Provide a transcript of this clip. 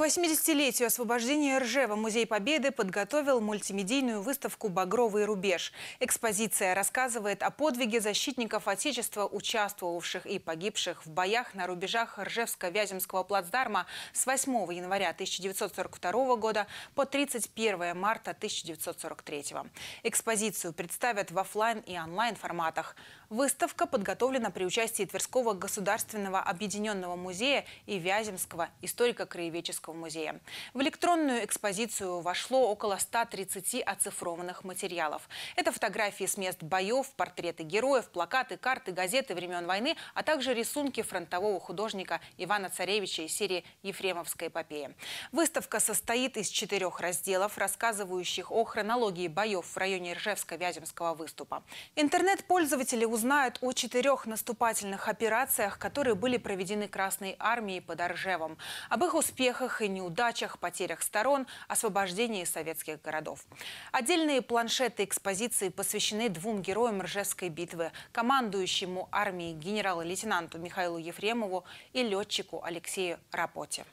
К 80-летию освобождения Ржева Музей Победы подготовил мультимедийную выставку «Багровый рубеж». Экспозиция рассказывает о подвиге защитников Отечества, участвовавших и погибших в боях на рубежах Ржевско-Вяземского плацдарма с 8 января 1942 года по 31 марта 1943. Экспозицию представят в офлайн и онлайн форматах. Выставка подготовлена при участии Тверского государственного объединенного музея и Вяземского историко-краеведческого Краеведческого музея. В электронную экспозицию вошло около 130 оцифрованных материалов. Это фотографии с мест боев, портреты героев, плакаты, карты, газеты времен войны, а также рисунки фронтового художника Ивана Царевича из серии «Ефремовская эпопея». Выставка состоит из четырех разделов, рассказывающих о хронологии боев в районе Ржевско-Вяземского выступа. Интернет-пользователи узнают о четырех наступательных операциях, которые были проведены Красной Армией под Ржевом, об их успехах, успехах и неудачах, потерях сторон, освобождении советских городов. Отдельные планшеты экспозиции посвящены двум героям Ржевской битвы, командующему армией генерал-лейтенанту Михаилу Ефремову и летчику Алексею Рапоте.